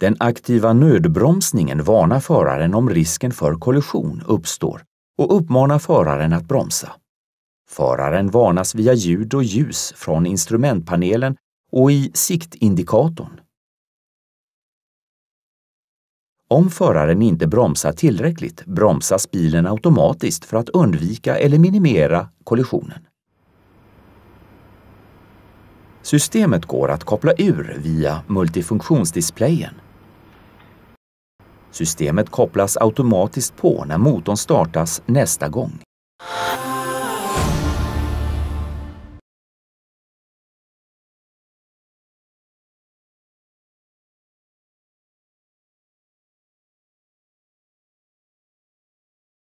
Den aktiva nödbromsningen varnar föraren om risken för kollision uppstår och uppmanar föraren att bromsa. Föraren varnas via ljud och ljus från instrumentpanelen och i siktindikatorn. Om föraren inte bromsar tillräckligt bromsas bilen automatiskt för att undvika eller minimera kollisionen. Systemet går att koppla ur via multifunktionsdisplayen. Systemet kopplas automatiskt på när motorn startas nästa gång.